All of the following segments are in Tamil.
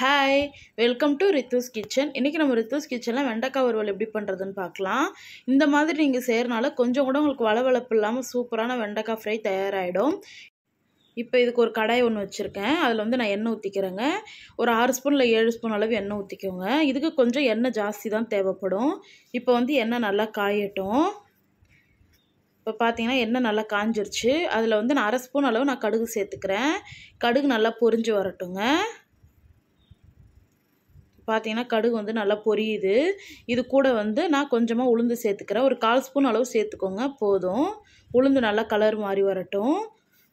hi welcome to Rithu's kitchen இன்றைக்கி நம்ம ரித்தூஸ் கிச்சனில் வெண்டைக்காய் வறுவல் எப்படி பண்ணுறதுன்னு பார்க்கலாம் இந்த மாதிரி நீங்கள் செய்கிறனால கொஞ்சம் கூட உங்களுக்கு வளவளப்பு இல்லாமல் சூப்பரான வெண்டைக்காய் ஃப்ரை தயாராகிடும் இப்போ இதுக்கு ஒரு கடாய் ஒன்று வச்சுருக்கேன் அதில் வந்து நான் எண்ணெய் ஊற்றிக்கிறேங்க ஒரு ஆறு ஸ்பூனில் ஏழு ஸ்பூன் அளவு எண்ணெய் ஊற்றிக்கோங்க இதுக்கு கொஞ்சம் எண்ணெய் ஜாஸ்தி தான் தேவைப்படும் இப்போ வந்து எண்ணெய் நல்லா காயட்டும் இப்போ பார்த்தீங்கன்னா எண்ணெய் நல்லா காஞ்சிருச்சு அதில் வந்து நான் அரை ஸ்பூன் அளவு நான் கடுகு சேர்த்துக்கிறேன் கடுகு நல்லா பொரிஞ்சு வரட்டுங்க பார்த்தீங்கன்னா கடுகு வந்து நல்லா பொரியுது இது கூட வந்து நான் கொஞ்சமாக உளுந்து சேர்த்துக்கிறேன் ஒரு கால் ஸ்பூன் அளவு சேர்த்துக்கோங்க போதும் உளுந்து நல்லா கலர் மாறி வரட்டும்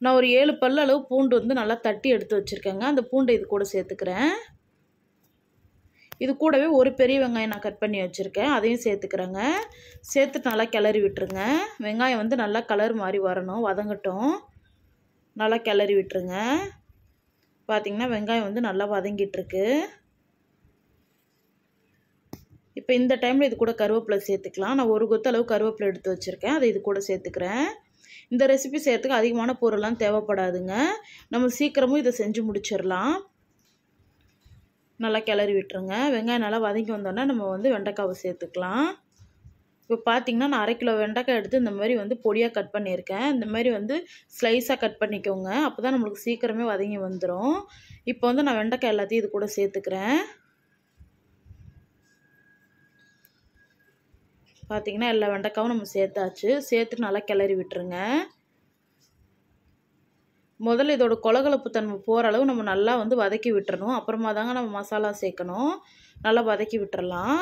நான் ஒரு ஏழு பல்லு அளவு பூண்டு வந்து நல்லா தட்டி எடுத்து வச்சுருக்கேங்க அந்த பூண்டை இது கூட சேர்த்துக்கிறேன் இது கூடவே ஒரு பெரிய வெங்காயம் நான் கட் பண்ணி வச்சுருக்கேன் அதையும் சேர்த்துக்கிறேங்க சேர்த்துட்டு நல்லா கிளறி விட்டுருங்க வெங்காயம் வந்து நல்லா கலர் மாறி வரணும் வதங்கட்டும் நல்லா கிளறி விட்டுருங்க பார்த்திங்கன்னா வெங்காயம் வந்து நல்லா வதங்கிட்டுருக்கு இப்போ இந்த டைமில் இது கூட கருவேப்பிலை சேர்த்துக்கலாம் நான் ஒரு கொத்தளவு கருவேப்பிலை எடுத்து வச்சுருக்கேன் அதை இது கூட சேர்த்துக்கிறேன் இந்த ரெசிபி செய்கிறதுக்கு அதிகமான பொருள்லாம் தேவைப்படாதுங்க நம்ம சீக்கிரமும் இதை செஞ்சு முடிச்சிடலாம் நல்லா கிளறி விட்டுருங்க வெங்காயம் நல்லா வதங்கி வந்தோன்னா நம்ம வந்து வெண்டைக்காவை சேர்த்துக்கலாம் இப்போ பார்த்திங்கன்னா நான் அரை கிலோ வெண்டைக்காய் எடுத்து இந்த மாதிரி வந்து பொடியாக கட் பண்ணியிருக்கேன் இந்த மாதிரி வந்து ஸ்லைஸாக கட் பண்ணிக்கோங்க அப்போ தான் நம்மளுக்கு சீக்கிரமே வதங்கி வந்துடும் இப்போ வந்து நான் வெண்டைக்காய் எல்லாத்தையும் இது கூட சேர்த்துக்கிறேன் பார்த்திங்கன்னா எல்லா வெண்டைக்காவும் நம்ம சேர்த்தாச்சு சேர்த்து நல்லா கிளறி விட்டுருங்க முதல்ல இதோட கொலகலப்பு தன்மை போகிற அளவு நம்ம நல்லா வந்து வதக்கி விட்டுறணும் அப்புறமா தாங்க நம்ம மசாலா சேர்க்கணும் நல்லா வதக்கி விட்டுறலாம்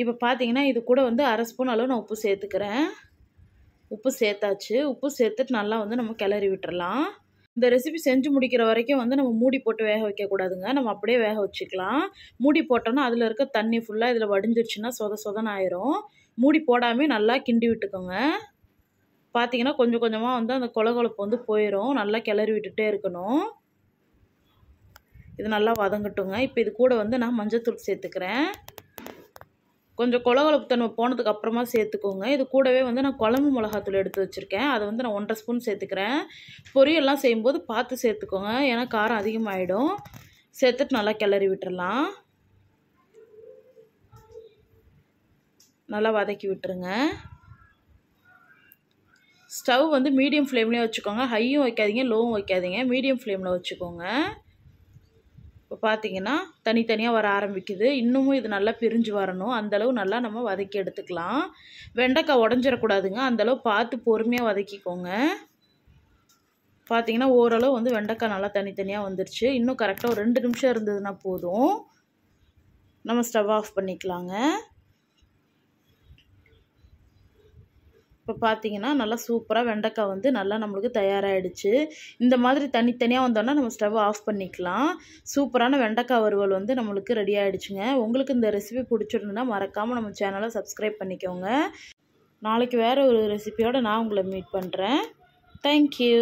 இப்போ பார்த்தீங்கன்னா இது கூட வந்து அரை ஸ்பூன் அளவு நான் உப்பு சேர்த்துக்கிறேன் உப்பு சேர்த்தாச்சு உப்பு சேர்த்துட்டு நல்லா வந்து நம்ம கிளறி விட்டுறலாம் இந்த ரெசிபி செஞ்சு முடிக்கிற வரைக்கும் வந்து நம்ம மூடி போட்டு வேக வைக்கக்கூடாதுங்க நம்ம அப்படியே வேக வச்சுக்கலாம் மூடி போட்டோன்னா அதில் இருக்க தண்ணி ஃபுல்லாக இதில் வடிஞ்சிருச்சுன்னா சொத சொதன்னு ஆயிரும் மூடி போடாமல் நல்லா கிண்டி விட்டுக்கோங்க பார்த்தீங்கன்னா கொஞ்சம் கொஞ்சமாக வந்து அந்த கொலகொலப்பு வந்து போயிடும் நல்லா கிளறி விட்டுட்டே இருக்கணும் இது நல்லா வதங்கட்டுங்க இப்போ இது கூட வந்து நான் மஞ்சள் தூள் சேர்த்துக்கிறேன் கொஞ்சம் குளவளப்புத்தன்மை போனதுக்கு அப்புறமா சேர்த்துக்கோங்க இது கூடவே வந்து நான் குழம்பு மிளகாத்தூள் எடுத்து வச்சுருக்கேன் அதை வந்து நான் ஒன்றரை ஸ்பூன் சேர்த்துக்கிறேன் பொரியெல்லாம் செய்யும்போது பார்த்து சேர்த்துக்கோங்க ஏன்னா காரம் அதிகமாகிடும் சேர்த்துட்டு நல்லா கிளறி விட்டுடலாம் நல்லா வதக்கி விட்டுருங்க ஸ்டவ் வந்து மீடியம் ஃப்ளேம்லேயே வச்சுக்கோங்க ஹையும் வைக்காதீங்க லோவும் வைக்காதீங்க மீடியம் ஃப்ளேமில் வச்சுக்கோங்க இப்போ பார்த்தீங்கன்னா தனித்தனியாக வர ஆரம்பிக்குது இன்னமும் இது நல்லா பிரிஞ்சு வரணும் அந்தளவு நல்லா நம்ம வதக்கி எடுத்துக்கலாம் வெண்டைக்காய் உடஞ்சிடக்கூடாதுங்க அந்தளவு பார்த்து பொறுமையாக வதக்கிக்கோங்க பார்த்தீங்கன்னா ஓரளவு வந்து வெண்டைக்காய் நல்லா தனித்தனியாக வந்துருச்சு இன்னும் கரெக்டாக ஒரு ரெண்டு நிமிஷம் இருந்ததுன்னா போதும் நம்ம ஸ்டவ் ஆஃப் பண்ணிக்கலாங்க பார்த்தீங்கன்னா நல்லா சூப்பராக வெண்டைக்காய் வந்து நல்லா நம்மளுக்கு தயாராகிடுச்சு இந்த மாதிரி தனித்தனியாக வந்தோன்னா நம்ம ஸ்டவ் ஆஃப் பண்ணிக்கலாம் சூப்பரான வெண்டைக்காய் வறுவல் வந்து நம்மளுக்கு ரெடி ஆகிடுச்சுங்க உங்களுக்கு இந்த ரெசிபி பிடிச்சிருந்துன்னா மறக்காமல் நம்ம சேனலை சப்ஸ்கிரைப் பண்ணிக்கோங்க நாளைக்கு வேறு ஒரு ரெசிபியோடு நான் உங்களை மீட் பண்ணுறேன் தேங்க்யூ